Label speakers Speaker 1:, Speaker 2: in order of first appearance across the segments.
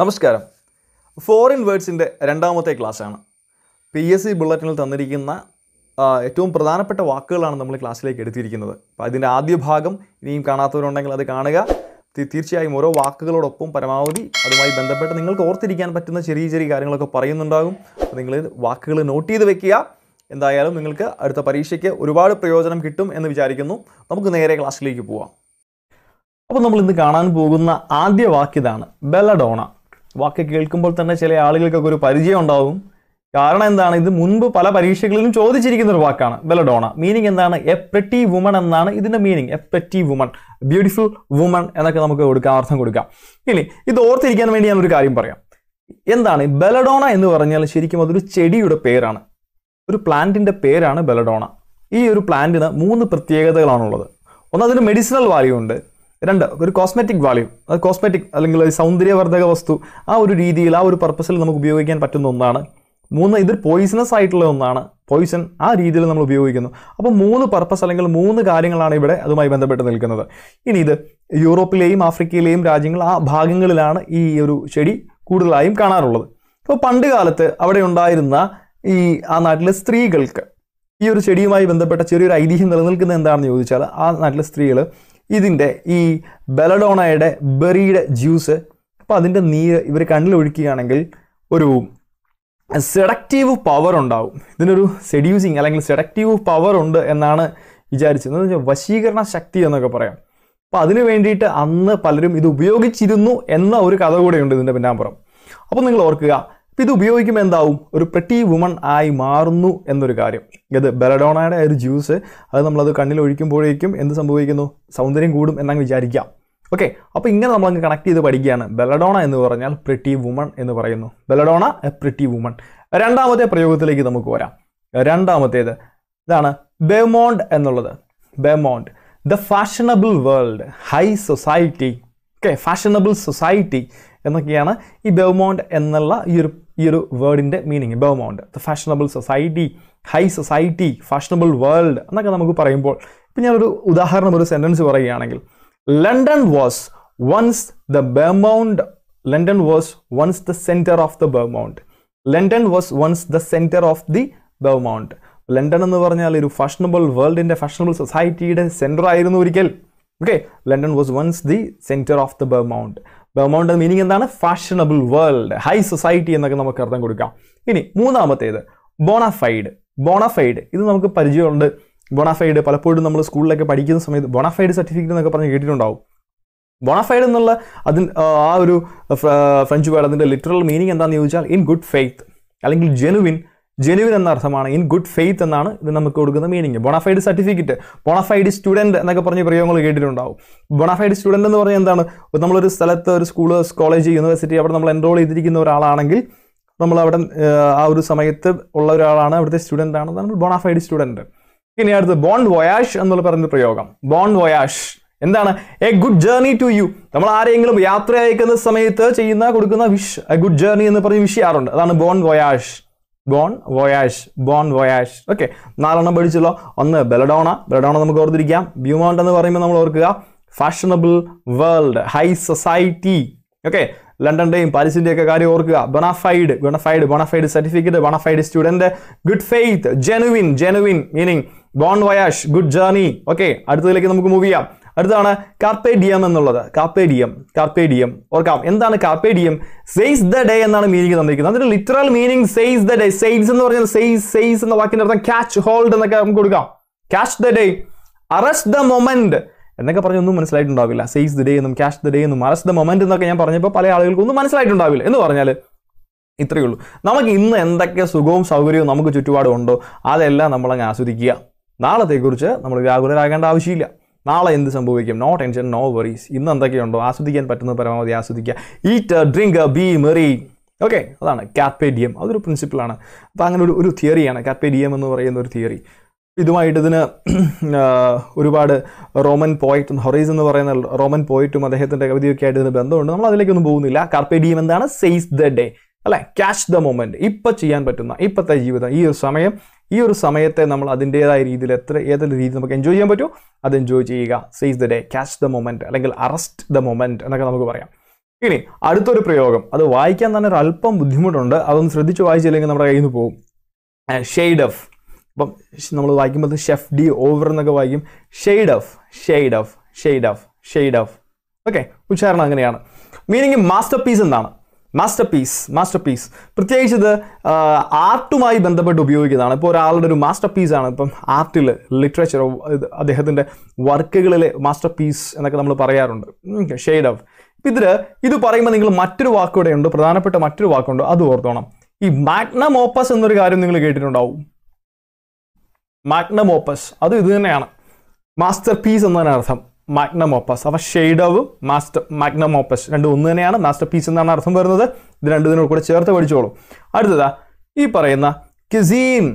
Speaker 1: നമസ്കാരം ഫോറിൻ വേർഡ്സിൻ്റെ രണ്ടാമത്തെ ക്ലാസ്സാണ് പി എസ് സി ബുള്ളറ്റിനിൽ തന്നിരിക്കുന്ന ഏറ്റവും പ്രധാനപ്പെട്ട വാക്കുകളാണ് നമ്മൾ ക്ലാസ്സിലേക്ക് എടുത്തിരിക്കുന്നത് അപ്പോൾ അതിൻ്റെ ആദ്യ ഭാഗം ഇനിയും കാണാത്തവരുണ്ടെങ്കിൽ അത് കാണുക തീർച്ചയായും ഓരോ വാക്കുകളോടൊപ്പം പരമാവധി അതുമായി ബന്ധപ്പെട്ട് നിങ്ങൾക്ക് ഓർത്തിരിക്കാൻ പറ്റുന്ന ചെറിയ ചെറിയ കാര്യങ്ങളൊക്കെ പറയുന്നുണ്ടാകും അപ്പോൾ നിങ്ങൾ വാക്കുകൾ നോട്ട് ചെയ്ത് വെക്കുക എന്തായാലും നിങ്ങൾക്ക് അടുത്ത പരീക്ഷയ്ക്ക് ഒരുപാട് പ്രയോജനം കിട്ടും എന്ന് വിചാരിക്കുന്നു നമുക്ക് നേരെ ക്ലാസ്സിലേക്ക് പോവാം അപ്പോൾ നമ്മൾ ഇന്ന് കാണാൻ പോകുന്ന ആദ്യ വാക്യതാണ് ബെലഡോണ വാക്ക് കേൾക്കുമ്പോൾ തന്നെ ചില ആളുകൾക്കൊക്കെ ഒരു പരിചയം ഉണ്ടാവും കാരണം എന്താണ് ഇത് മുൻപ് പല പരീക്ഷകളിലും ചോദിച്ചിരിക്കുന്ന ഒരു വാക്കാണ് ബെലഡോണ മീനിങ് എന്താണ് എ പ്രറ്റി വുമൺ എന്നാണ് ഇതിൻ്റെ meaning a pretty woman beautiful woman എന്നൊക്കെ നമുക്ക് കൊടുക്കാം അർത്ഥം കൊടുക്കാം ഇനി ഇത് ഓർത്തിരിക്കാൻ വേണ്ടി ഞാനൊരു കാര്യം പറയാം എന്താണ് ബെലഡോണ എന്ന് പറഞ്ഞാൽ ശരിക്കും അതൊരു ചെടിയുടെ പേരാണ് ഒരു പ്ലാന്റിൻ്റെ പേരാണ് ബെലഡോണ ഈ ഒരു പ്ലാന്റിന് മൂന്ന് പ്രത്യേകതകളാണുള്ളത് ഒന്ന് അതിന് മെഡിസിനൽ വാല്യൂ ഉണ്ട് രണ്ട് ഒരു കോസ്മെറ്റിക് വാല്യൂ അത് കോസ്മെറ്റിക് അല്ലെങ്കിൽ സൗന്ദര്യവർദ്ധക വസ്തു ആ ഒരു രീതിയിൽ ആ ഒരു പർപ്പസിൽ നമുക്ക് ഉപയോഗിക്കാൻ പറ്റുന്ന ഒന്നാണ് മൂന്ന് ഇതൊരു പോയിസണസ് ആയിട്ടുള്ള ഒന്നാണ് പോയിസൺ ആ രീതിയിൽ നമ്മൾ ഉപയോഗിക്കുന്നു അപ്പോൾ മൂന്ന് പർപ്പസ് അല്ലെങ്കിൽ മൂന്ന് കാര്യങ്ങളാണ് ഇവിടെ അതുമായി ബന്ധപ്പെട്ട് നിൽക്കുന്നത് ഇനി ഇത് യൂറോപ്പിലെയും ആഫ്രിക്കയിലെയും രാജ്യങ്ങൾ ആ ഭാഗങ്ങളിലാണ് ഈ ഒരു ചെടി കൂടുതലായും കാണാറുള്ളത് അപ്പോൾ പണ്ട് കാലത്ത് അവിടെ ഉണ്ടായിരുന്ന ഈ ആ നാട്ടിലെ സ്ത്രീകൾക്ക് ഈ ഒരു ചെടിയുമായി ബന്ധപ്പെട്ട ചെറിയൊരു ഐതിഹ്യം നിലനിൽക്കുന്നത് എന്താണെന്ന് ചോദിച്ചാൽ ആ നാട്ടിലെ സ്ത്രീകൾ ഇതിൻ്റെ ഈ ബെലഡോണയുടെ ബെറിയുടെ ജ്യൂസ് അപ്പോൾ അതിൻ്റെ നീര് ഇവർ കണ്ണിൽ കണ്ണിലൊഴിക്കുകയാണെങ്കിൽ ഒരു സെഡക്റ്റീവ് പവർ ഉണ്ടാവും ഇതിനൊരു സെഡ്യൂസിങ് അല്ലെങ്കിൽ സെഡക്റ്റീവ് പവർ ഉണ്ട് എന്നാണ് വിചാരിച്ചത് വശീകരണ ശക്തി എന്നൊക്കെ പറയാം അപ്പോൾ അതിനു വേണ്ടിയിട്ട് അന്ന് പലരും ഇത് ഉപയോഗിച്ചിരുന്നു എന്ന ഒരു കഥ കൂടെയുണ്ട് ഇതിൻ്റെ പിന്നാമ്പുറം അപ്പോൾ നിങ്ങൾ ഓർക്കുക ഇത് ഉപയോഗിക്കുമ്പോൾ എന്താവും ഒരു പെട്ടി വുമൺ ആയി മാറുന്നു എന്നൊരു കാര്യം ഇത് ബെലഡോണയുടെ ഒരു ജ്യൂസ് അത് നമ്മളത് കണ്ണിൽ ഒഴിക്കുമ്പോഴേക്കും എന്ത് സംഭവിക്കുന്നു സൗന്ദര്യം കൂടും എന്നങ്ങ് വിചാരിക്കാം ഓക്കെ അപ്പോൾ ഇങ്ങനെ നമ്മൾ അങ്ങ് കണക്ട് ചെയ്ത് പഠിക്കുകയാണ് ബെലഡോണ എന്ന് പറഞ്ഞാൽ പ്രിട്ടി വുമൺ എന്ന് പറയുന്നു ബെലഡോണ എ പ്രിട്ടി വുമൺ രണ്ടാമത്തെ പ്രയോഗത്തിലേക്ക് നമുക്ക് വരാം രണ്ടാമത്തേത് ഇതാണ് ബെമോണ്ട് എന്നുള്ളത് beau monde the fashionable world high society okay fashionable society എന്നൊക്കെയാണ് ഈ ബെമോണ്ട് എന്നുള്ള ഈ ഒരു ഈ ഒരു വേർഡിൻ്റെ meaning beau monde the fashionable society high society fashionable world എന്നൊക്കെ നമുക്ക് പറയുമ്പോൾ ഇപ്പം ഞാനൊരു ഉദാഹരണം ഒരു സെൻറ്റൻസ് പറയുകയാണെങ്കിൽ London was once the beau monde London was once the centre of the beau monde London was once the centre of the beau monde London എന്ന് പറഞ്ഞാൽ ഒരു ഫാഷണബിൾ വേൾഡിൻ്റെ ഫാഷണബിൾ സൊസൈറ്റിയുടെ സെൻറ്റർ ആയിരുന്നു ഒരിക്കൽ okay London was once the centre of the beau monde beau monde meaning എന്താണ് fashionable world high society എന്നൊക്കെ നമുക്ക് അർത്ഥം കൊടുക്കാം ഇനി മൂന്നാമത്തേത് ബോണഫൈഡ് ബോണഫൈഡ് ഇത് നമുക്ക് പരിചയമുണ്ട് ബോണഫൈഡ് പലപ്പോഴും നമ്മൾ സ്കൂളിലൊക്കെ പഠിക്കുന്ന സമയത്ത് ബോണഫൈഡ് സർട്ടിഫിക്കറ്റ് എന്നൊക്കെ പറഞ്ഞ് കേട്ടിട്ടുണ്ടാവും ബോണഫൈഡ് എന്നുള്ള അതിൻ ആ ഒരു ഫ്രഞ്ച് വേർഡ് അതിൻ്റെ ലിറ്ററൽ മീനിങ് എന്താണെന്ന് ചോദിച്ചാൽ ഇൻ ഗുഡ് ഫെയ്ത്ത് അല്ലെങ്കിൽ ജെനുവിൻ ജെനുവിൻ എന്ന അർത്ഥമാണ് ഇൻ ഗുഡ് ഫെയ്ത്ത് എന്നാണ് ഇത് നമുക്ക് കൊടുക്കുന്ന meaning bona fide certificate bona fide student എന്നൊക്കെ പറഞ്ഞ പ്രയോഗങ്ങൾ കേട്ടിട്ടുണ്ടാവും ബൊണഫൈഡ് സ്റ്റുഡൻറ്റ് എന്ന് പറഞ്ഞാൽ എന്താണ് നമ്മളൊരു സ്ഥലത്ത് ഒരു സ്കൂൾ കോളേജ് യൂണിവേഴ്സിറ്റി അവിടെ നമ്മൾ എൻറോൾ ചെയ്തിരിക്കുന്ന ഒരാളാണെങ്കിൽ നമ്മൾ അവിടെ ആ ഒരു സമയത്ത് ഉള്ള ഒരാളാണ് അവിടുത്തെ സ്റ്റുഡൻ്റ് ആണ് നമ്മൾ ബൊണഫൈഡ് സ്റ്റുഡൻറ്റ് ഇനി അടുത്ത് ബോൺ വൊയാഷ് എന്നുള്ള പറയുന്ന പ്രയോഗം ബോൺ വൊയാഷ് എന്താണ് a good journey to you നമ്മൾ ആരെങ്കിലും യാത്ര അയക്കുന്ന സമയത്ത് ചെയ്യുന്ന കൊടുക്കുന്ന വിഷ് എ ഗുഡ് ജേർണി എന്ന് പറഞ്ഞ് വിഷ് ചെയ്യാറുണ്ട് അതാണ് bon voyage bon voyage bon voyage okay നാലെണ്ണം പഠിച്ചല്ലോ ഒന്ന് ബെലഡോണ ബെലഡോണ നമുക്ക് ഓർത്തിരിക്കാം ബ്യൂമൗണ്ട് എന്ന് പറയുമ്പോൾ നമ്മൾ ഓർക്കുക fashionable world high society okay ലണ്ടന്റെയും പാരീസിന്റെയും ഒക്കെ കാര്യം ഓർക്കുക bona fide bona fide bona fide certificate bona fide student good faith genuine genuine meaning bon voyage good journey okay അടുത്തതിലേക്ക് നമുക്ക് മൂവ് ചെയ്യാം അടുത്താണ് കാർപ്പേഡിയം എന്നുള്ളത് കാർപ്പേഡിയം കാർപ്പേഡിയം ഓർക്കാം എന്താണ് കാർപ്പേഡിയം സെയ്സ് ദ ഡേ എന്നാണ് മീനിങ് തന്നിരിക്കുന്നത് അതിന്റെ literal meaning seize the day seize എന്ന് പറഞ്ഞാൽ സെയ്സ് സെയ്സ് എന്ന വാക്കിന്റെ അർത്ഥം ക്യാച്ച് ഹോൾഡ് എന്നൊക്കെ നമുക്ക് കൊടുക്കാം catch the day arrest the moment എന്നൊക്കെ പറഞ്ഞൊന്നും മനസ്സിലായിട്ടുണ്ടാവില്ല സെയ്സ് ദ ഡേ എന്നും ക്യാഷ് ദ ഡേ എന്നും അറസ്റ്റ് ദ മൊമെന്റ് എന്നൊക്കെ ഞാൻ പറഞ്ഞപ്പോൾ പല ആളുകൾക്കൊന്നും മനസ്സിലായിട്ടുണ്ടാവില്ല എന്ന് പറഞ്ഞാൽ ഇത്രയേ ഉള്ളൂ നമുക്ക് ഇന്ന് എന്തൊക്കെ സുഖവും സൗകര്യവും നമുക്ക് ചുറ്റുപാടും ഉണ്ടോ അതെല്ലാം നമ്മളങ്ങ് ആസ്വദിക്കുക നാളത്തെക്കുറിച്ച് നമ്മൾ വ്യാകുലരാകേണ്ട ആവശ്യമില്ല നാളെ എന്ത് സംഭവിക്കും നോ ടെൻഷൻ നോ വറീസ് ഇന്ന് എന്തൊക്കെയുണ്ടോ ആസ്വദിക്കാൻ പറ്റുന്ന പരമാവധി ആസ്വദിക്കുക eat drink be merry okay അതാണ് കാപ്പേ അതൊരു പ്രിൻസിപ്പിളാണ് അപ്പോൾ അങ്ങനെ ഒരു ഒരു തിയറിയാണ് കാപ്പേ എന്ന് പറയുന്ന ഒരു തിയറി ഇതുമായിട്ട് ഇതിന് uh, ഒരുപാട് റോമൻ പോയറ്റും ഹൊറൈസ് എന്ന് പറയുന്ന റോമൻ പോയറ്റും അദ്ദേഹത്തിൻ്റെ കവിതയൊക്കെ ആയിട്ട് ഇതിന് ബന്ധമുണ്ട് നമ്മൾ അതിലേക്കൊന്നും പോകുന്നില്ല കാർപ്പേഡിയം എന്താണ് സെയ്സ് ദ ഡേ അല്ലേ ക്യാഷ് ദ മൊമെൻറ്റ് ഇപ്പം ചെയ്യാൻ പറ്റുന്ന ഇപ്പോഴത്തെ ജീവിതം ഈ ഒരു സമയം ഈ ഒരു സമയത്തെ നമ്മൾ അതിൻ്റെതായ രീതിയിൽ എത്ര ഏതൊരു രീതി നമുക്ക് എൻജോയ് ചെയ്യാൻ പറ്റുമോ അത് എൻജോയ് ചെയ്യുക seize the day catch the moment അല്ലെങ്കിൽ അറസ്റ്റ് ദ മൊമെൻറ്റ് എന്നൊക്കെ നമുക്ക് പറയാം ഇനി അടുത്തൊരു പ്രയോഗം അത് വായിക്കാൻ തന്നെ ഒരു അല്പം ബുദ്ധിമുട്ടുണ്ട് അതൊന്ന് ശ്രദ്ധിച്ച് വായിച്ചില്ലെങ്കിൽ നമ്മുടെ കയ്യിൽ നിന്ന് പോകും ഷെയ്ഡ് ഓഫ് അപ്പം നമ്മൾ വായിക്കുമ്പോൾ ഷെഫ് ഡി ഓവർ എന്നൊക്കെ വായിക്കും shade of shade of shade of shade of okay ഉച്ചാരണം അങ്ങനെയാണ് മീനിങ് മാസ്റ്റർ പീസ് എന്നാണ് മാസ്റ്റർ പീസ് മാസ്റ്റർ പീസ് പ്രത്യേകിച്ച് ഇത് ആർട്ടുമായി ബന്ധപ്പെട്ട് ഉപയോഗിക്കുന്നതാണ് ഇപ്പോൾ ഒരാളുടെ ഒരു മാസ്റ്റർ പീസാണ് ഇപ്പം ആർട്ടിൽ ലിറ്ററേച്ചർ അദ്ദേഹത്തിൻ്റെ വർക്കുകളിലെ മാസ്റ്റർ പീസ് എന്നൊക്കെ നമ്മൾ പറയാറുണ്ട് ഷെയ്ഡ് ഓഫ് ഇതിൽ ഇത് പറയുമ്പോൾ നിങ്ങൾ മറ്റൊരു വാക്കൂടെ ഉണ്ട് പ്രധാനപ്പെട്ട മറ്റൊരു വാക്കുണ്ട് അത് ഓർത്തോണം ഈ മാഗ്നം ഓപ്പസ് എന്നൊരു കാര്യം നിങ്ങൾ കേട്ടിട്ടുണ്ടാവും മാഗ്നം ഓപ്പസ് അത് ഇത് തന്നെയാണ് മാസ്റ്റർ പീസ് എന്നതിനർത്ഥം മാഗ്നം ഓപ്പസ് അപ്പോൾ ഷെയ്ഡോവും മാസ്റ്റർ മാഗ്നം ഓപ്പസ് രണ്ട് ഒന്ന് തന്നെയാണ് മാസ്റ്റർ പീസ് എന്നാണ് അർത്ഥം വരുന്നത് ഇത് രണ്ടുതിനോട് കൂടെ ചേർത്ത് പഠിച്ചോളൂ അടുത്തതാ ഈ പറയുന്ന കിസീൻ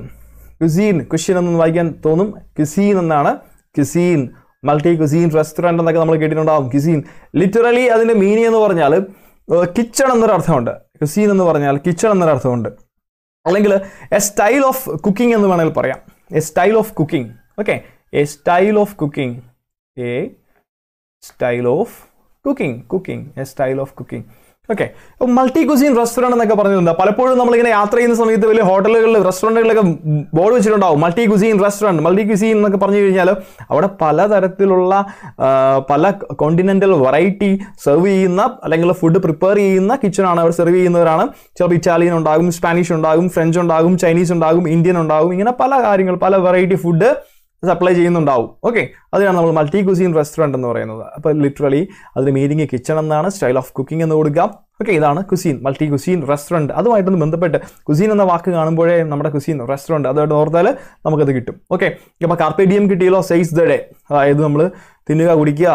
Speaker 1: ക്വിസീൻ ക്വസ്റ്റ്യൻ എന്ന് വായിക്കാൻ തോന്നും ക്വിസീൻ എന്നാണ് ക്വിസീൻ മൾട്ടി ക്വിസീൻ റെസ്റ്റോറൻറ്റ് എന്നൊക്കെ നമ്മൾ കേട്ടിട്ടുണ്ടാവും ക്വിസീൻ ലിറ്ററലി അതിൻ്റെ മീനിങ് എന്ന് പറഞ്ഞാൽ കിച്ചൺ എന്നൊരു അർത്ഥമുണ്ട് ക്വിസീൻ എന്ന് പറഞ്ഞാൽ കിച്ചൺ എന്നൊരു അർത്ഥമുണ്ട് അല്ലെങ്കിൽ എ സ്റ്റൈൽ ഓഫ് കുക്കിംഗ് എന്ന് വേണമെങ്കിൽ പറയാം a style of cooking okay a style of cooking a style of cooking cooking a style of cooking okay multi cuisine restaurant എന്നൊക്കെ പറഞ്ഞിട്ടുണ്ട് പലപ്പോഴും നമ്മളിങ്ങനെ യാത്ര ചെയ്യുന്ന സമയത്ത് വലിയ ഹോട്ടലുകളിൽ റെസ്റ്റോറൻറ്റുകളിലൊക്കെ ബോർഡ് വെച്ചിട്ടുണ്ടാവും multi cuisine restaurant multi cuisine എന്നൊക്കെ പറഞ്ഞു കഴിഞ്ഞാൽ അവിടെ പലതരത്തിലുള്ള പല കോണ്ടിനെൻ്റൽ വെറൈറ്റി സെർവ് ചെയ്യുന്ന അല്ലെങ്കിൽ ഫുഡ് പ്രിപ്പയർ ചെയ്യുന്ന കിച്ചണാണ് അവർ സെർവ് ചെയ്യുന്നവരാണ് ചിലപ്പോൾ ഇറ്റാലിയൻ ഉണ്ടാകും സ്പാനിഷ് ഉണ്ടാകും ഫ്രഞ്ച് ഉണ്ടാകും ചൈനീസ് ഉണ്ടാകും ഇന്ത്യൻ ഉണ്ടാകും ഇങ്ങനെ പല കാര്യങ്ങൾ പല വെറൈറ്റി ഫുഡ് സപ്ലൈ ചെയ്യുന്നുണ്ടാവും ഓക്കെ അതിനാണ് നമ്മൾ മൾട്ടി കുസീൻ റെസ്റ്റോറൻറ്റ് എന്ന് പറയുന്നത് അപ്പോൾ ലിറ്ററലി അതിന് മീനിങ് കിച്ചൺ എന്നാണ് സ്റ്റൈൽ ഓഫ് കുക്കിംഗ് എന്ന് കൊടുക്കുക ഓക്കെ ഇതാണ് കുസീൻ മൾട്ടി കുസീൻ റെസ്റ്റോറൻറ്റ് അതുമായിട്ടൊന്ന് ബന്ധപ്പെട്ട് കുസീൻ എന്ന വാക്ക് കാണുമ്പോഴേ നമ്മുടെ കുസീൻ റെസ്റ്റോറൻറ്റ് അതുമായിട്ട് ഓർത്താൽ നമുക്കത് കിട്ടും ഓക്കെ അപ്പോൾ കാർപ്പേഡിയം കിട്ടിയല്ലോ സൈസ് ദ ഡേ അതായത് നമ്മൾ തിന്നുക കുടിക്കുക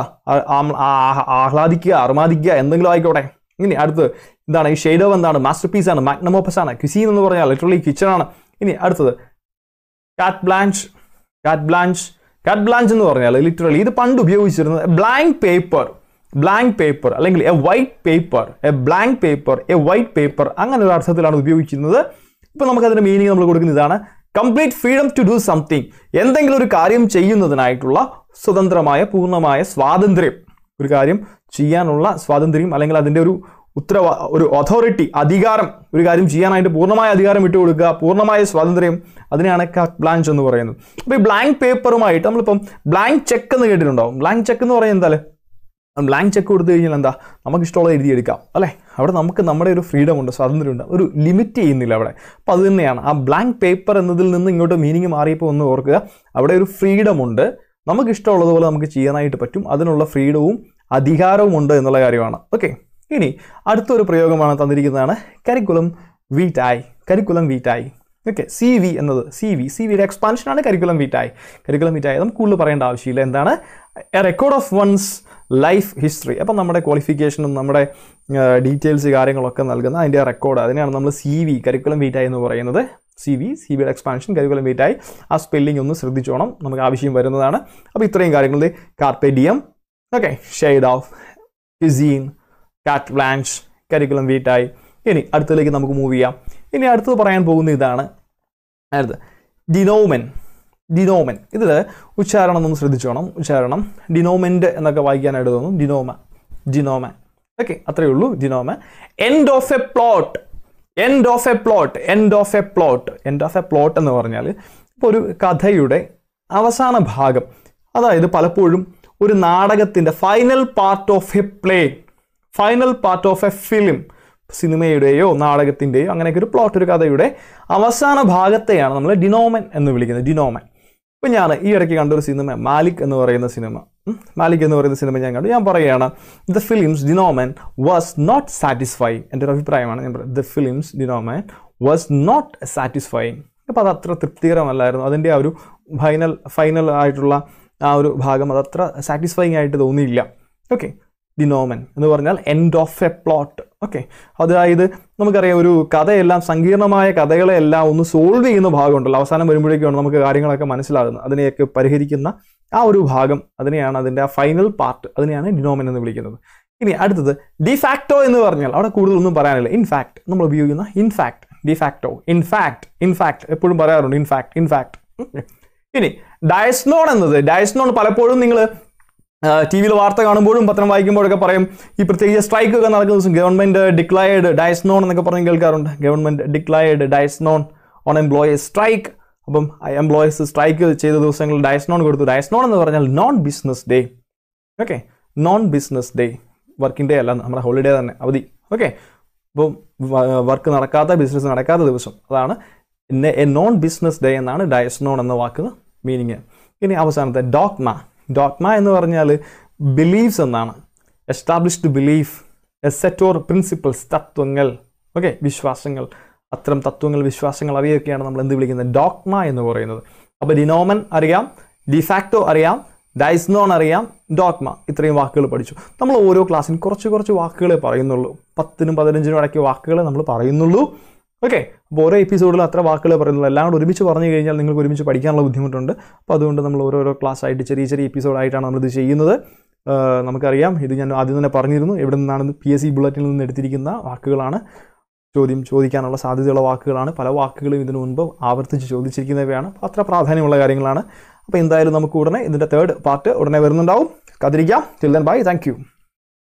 Speaker 1: ആഹ്ലാദിക്കുക അർമാദിക്കുക എന്തെങ്കിലും ആയിക്കോട്ടെ ഇനി അടുത്ത് എന്താണ് ഈ ഷെയ്ഡോ എന്താണ് മാസ്റ്റർ പീസ് ആണ് മാഗ്നമോപ്പസ് ആണ് കുസീൻ എന്ന് പറഞ്ഞാൽ ലിറ്ററലി കിച്ചൺ ആണ് ഇനി അടുത്തത് കാറ്റ് ബ്ലാൻഷ് കാറ്റ് ബ്ലാഞ്ച് കാറ്റ് ബ്ലാഞ്ച് എന്ന് പറഞ്ഞാൽ ലിറ്ററലി ഇത് പണ്ട് ഉപയോഗിച്ചിരുന്നത് ബ്ലാങ്ക് പേപ്പർ ബ്ലാങ്ക് പേപ്പർ അല്ലെങ്കിൽ a white paper a blank paper a white paper അങ്ങനെ ഒരു അർത്ഥത്തിലാണ് ഉപയോഗിക്കുന്നത് ഇപ്പോൾ നമുക്കതിൻ്റെ മീനിങ് നമ്മൾ കൊടുക്കുന്ന ഇതാണ് complete freedom to do something എന്തെങ്കിലും ഒരു കാര്യം ചെയ്യുന്നതിനായിട്ടുള്ള സ്വതന്ത്രമായ പൂർണ്ണമായ സ്വാതന്ത്ര്യം ഒരു കാര്യം ചെയ്യാനുള്ള സ്വാതന്ത്ര്യം അല്ലെങ്കിൽ അതിൻ്റെ ഒരു ഉത്തരവാ ഒരു അതോറിറ്റി അധികാരം ഒരു കാര്യം ചെയ്യാനായിട്ട് പൂർണ്ണമായ അധികാരം വിട്ടുകൊടുക്കുക പൂർണ്ണമായ സ്വാതന്ത്ര്യം അതിനെയാണ് കട്ട് ബ്ലാഞ്ച് എന്ന് പറയുന്നത് അപ്പോൾ ഈ ബ്ലാങ്ക് പേപ്പറുമായിട്ട് നമ്മളിപ്പം ബ്ലാങ്ക് ചെക്ക് എന്ന് കേട്ടിട്ടുണ്ടാവും ബ്ലാങ്ക് ചെക്ക് എന്ന് പറയുന്നത് എന്താ ബ്ലാങ്ക് ചെക്ക് കൊടുത്തു കഴിഞ്ഞാൽ എന്താ നമുക്ക് ഇഷ്ടമുള്ള എഴുതിയെടുക്കാം അല്ലേ അവിടെ നമുക്ക് നമ്മുടെ ഒരു ഫ്രീഡം ഉണ്ട് ഉണ്ട് ഒരു ലിമിറ്റ് ചെയ്യുന്നില്ല അവിടെ അപ്പോൾ അത് തന്നെയാണ് ആ ബ്ലാങ്ക് പേപ്പർ എന്നതിൽ നിന്ന് ഇങ്ങോട്ട് മീനിങ് മാറിയപ്പോൾ ഒന്ന് ഓർക്കുക അവിടെ ഒരു ഫ്രീഡം ഉണ്ട് നമുക്ക് ഇഷ്ടമുള്ളതുപോലെ നമുക്ക് ചെയ്യാനായിട്ട് പറ്റും അതിനുള്ള ഫ്രീഡവും അധികാരവും ഉണ്ട് എന്നുള്ള കാര്യമാണ് ഓക്കെ ഇനി അടുത്തൊരു പ്രയോഗമാണ് തന്നിരിക്കുന്നതാണ് curriculum vitae curriculum vitae okay C V എന്നത് സി വി സി വിയുടെ എക്സ്പാൻഷനാണ് കരിക്കുലം വീറ്റായി കരിക്കുലം വീറ്റായി നമുക്ക് കൂടുതൽ പറയേണ്ട ആവശ്യമില്ല എന്താണ് a record of one's life history അപ്പം നമ്മുടെ ക്വാളിഫിക്കേഷനും നമ്മുടെ ഡീറ്റെയിൽസ് കാര്യങ്ങളൊക്കെ നൽകുന്ന അതിൻ്റെ റെക്കോർഡ് അതിനെയാണ് നമ്മൾ സി വി കരിക്കുലം വീറ്റായി എന്ന് പറയുന്നത് സി വി സി വിയുടെ എക്സ്പാൻഷൻ കരിക്കുലം വീറ്റായി ആ സ്പെല്ലിംഗ് ഒന്ന് ശ്രദ്ധിച്ചോണം നമുക്ക് ആവശ്യം വരുന്നതാണ് അപ്പോൾ ഇത്രയും കാര്യങ്ങളിൽ carpe diem okay shade of cuisine carte blanche curriculum vitae ഇനി അടുത്തതിലേക്ക് നമുക്ക് മൂവ് ചെയ്യാം ഇനി അടുത്തത് പറയാൻ പോകുന്ന ഇതാണ് അതായത് ഡിനോമൻ ഡിനോമൻ ഇത് ഉച്ചാരണം ഒന്ന് ശ്രദ്ധിച്ചോണം ഉച്ചാരണം ഡിനോമെൻ്റ് എന്നൊക്കെ വായിക്കാനായിട്ട് തോന്നും ഡിനോമ ജിനോമ ഓക്കെ അത്രയേ ഉള്ളൂ ജിനോമ end of a plot end of a plot end of a plot end of a plot എന്ന് പറഞ്ഞാൽ ഇപ്പോൾ ഒരു കഥയുടെ അവസാന ഭാഗം അതായത് പലപ്പോഴും ഒരു നാടകത്തിൻ്റെ final part of a play final part of a film സിനിമയുടെയോ നാടകത്തിൻ്റെയോ അങ്ങനെയൊക്കെ ഒരു പ്ലോട്ട് ഒരു കഥയുടെ അവസാന ഭാഗത്തെയാണ് നമ്മൾ ഡിനോമൻ എന്ന് വിളിക്കുന്നത് ഡിനോമൻ ഇപ്പം ഞാൻ ഈ ഇടയ്ക്ക് കണ്ടൊരു സിനിമ മാലിക് എന്ന് പറയുന്ന സിനിമ മാലിക് എന്ന് പറയുന്ന സിനിമ ഞാൻ കണ്ടു ഞാൻ പറയുകയാണ് the film's denouement was not satisfying എൻ്റെ ഒരു അഭിപ്രായമാണ് ഞാൻ പറയുന്നത് the film's denouement was not satisfying അപ്പോൾ അത് അത്ര തൃപ്തികരമല്ലായിരുന്നു അതിൻ്റെ ആ ഒരു ഫൈനൽ ഫൈനൽ ആയിട്ടുള്ള ആ ഒരു ഭാഗം അതത്ര സാറ്റിസ്ഫൈങ് ആയിട്ട് തോന്നിയില്ല ഓക്കെ ഡിനോമൻ എന്ന് പറഞ്ഞാൽ end of a plot okay അതായത് നമുക്കറിയാം ഒരു കഥയെല്ലാം സങ്കീർണമായ കഥകളെല്ലാം ഒന്ന് സോൾവ് ചെയ്യുന്ന ഭാഗമുണ്ടല്ലോ അവസാനം വരുമ്പോഴേക്കാണ് നമുക്ക് കാര്യങ്ങളൊക്കെ മനസ്സിലാകുന്നത് അതിനെയൊക്കെ പരിഹരിക്കുന്ന ആ ഒരു ഭാഗം അതിനെയാണ് അതിൻ്റെ ആ ഫൈനൽ പാർട്ട് അതിനെയാണ് ഡിനോമൻ എന്ന് വിളിക്കുന്നത് ഇനി അടുത്തത് ഡിഫാക്ടോ എന്ന് പറഞ്ഞാൽ അവിടെ കൂടുതലൊന്നും പറയാനില്ല ഇൻഫാക്ട് നമ്മൾ ഉപയോഗിക്കുന്ന ഇൻഫാക്ട് ഡിഫാക്ടോ ഇൻഫാക്ട് ഇൻഫാക്ട് എപ്പോഴും പറയാറുണ്ട് ഇൻഫാക്ട് ഇൻഫാക്ട് ഇനി ഡയസ്നോൺ എന്നത് ഡയസ്നോൺ പലപ്പോഴും നിങ്ങൾ ടി വിയിൽ വാർത്ത കാണുമ്പോഴും പത്രം വായിക്കുമ്പോഴൊക്കെ പറയും ഈ പ്രത്യേകിച്ച് സ്ട്രൈക്കൊക്കെ നടക്കുന്ന ദിവസം ഗവൺമെൻറ് ഡിക്ലയർഡ് ഡയസ്നോൺ എന്നൊക്കെ പറഞ്ഞ് കേൾക്കാറുണ്ട് government declared dies non on employees strike അപ്പം എംപ്ലോയീസ് സ്ട്രൈക്ക് ചെയ്ത ദിവസങ്ങളിൽ ഡയസ്നോൺ കൊടുത്തു ഡയസ്നോൺ എന്ന് പറഞ്ഞാൽ non business day okay non business day working day അല്ല നമ്മുടെ ഹോളിഡേ തന്നെ അവധി ഓക്കെ അപ്പം വർക്ക് നടക്കാത്ത ബിസിനസ് നടക്കാത്ത ദിവസം അതാണ് എ നോൺ ബിസിനസ് ഡേ എന്നാണ് ഡയസ്നോൺ എന്ന വാക്കിന് മീനിങ് ഇനി അവസാനത്തെ ഡോക്മാ ഡോട്ട്മ എന്ന് പറഞ്ഞാൽ ബിലീഫ്സ് എന്നാണ് established belief a set or principles തത്വങ്ങൾ ഓക്കെ വിശ്വാസങ്ങൾ അത്തരം തത്വങ്ങൾ വിശ്വാസങ്ങൾ അറിയൊക്കെയാണ് നമ്മൾ എന്ത് വിളിക്കുന്നത് ഡോക്മ എന്ന് പറയുന്നത് അപ്പോൾ ഡിനോമൻ അറിയാം ഡിഫാക്ടോ അറിയാം ഡൈസ്നോൺ അറിയാം ഡോക്മ ഇത്രയും വാക്കുകൾ പഠിച്ചു നമ്മൾ ഓരോ ക്ലാസ്സിനും കുറച്ച് കുറച്ച് വാക്കുകളെ പറയുന്നുള്ളൂ പത്തിനും പതിനഞ്ചിനും ഇടയ്ക്ക് വാക്കുകളെ നമ്മൾ പറയുന്നുള്ളൂ ഓക്കെ അപ്പോൾ ഓരോ എപ്പിസോഡിൽ അത്ര വാക്കുകൾ പറയുന്നുള്ളൂ എല്ലാം കൂടെ ഒരുമിച്ച് പറഞ്ഞു കഴിഞ്ഞാൽ നിങ്ങൾക്ക് ഒരുമിച്ച് പഠിക്കാനുള്ള ബുദ്ധിമുട്ടുണ്ട് അപ്പോൾ അതുകൊണ്ട് നമ്മൾ ഓരോരോ ക്ലാസ് ആയിട്ട് ചെറിയ ചെറിയ എപ്പിസോഡായിട്ടാണ് നമ്മളിത് ചെയ്യുന്നത് നമുക്കറിയാം ഇത് ഞാൻ ആദ്യം തന്നെ പറഞ്ഞിരുന്നു എവിടെ നിന്നാണ് പി എസ് സി ബുള്ളറ്റിൽ നിന്ന് എടുത്തിരിക്കുന്ന വാക്കുകളാണ് ചോദ്യം ചോദിക്കാനുള്ള സാധ്യതയുള്ള വാക്കുകളാണ് പല വാക്കുകളും ഇതിനു മുൻപ് ആവർത്തിച്ച് ചോദിച്ചിരിക്കുന്നവയാണ് അത്ര പ്രാധാന്യമുള്ള കാര്യങ്ങളാണ് അപ്പോൾ എന്തായാലും നമുക്ക് ഉടനെ ഇതിൻ്റെ തേർഡ് പാർട്ട് ഉടനെ വരുന്നുണ്ടാവും കാത്തിരിക്കാം ടിൽ ദൻ ബൈ താങ്ക്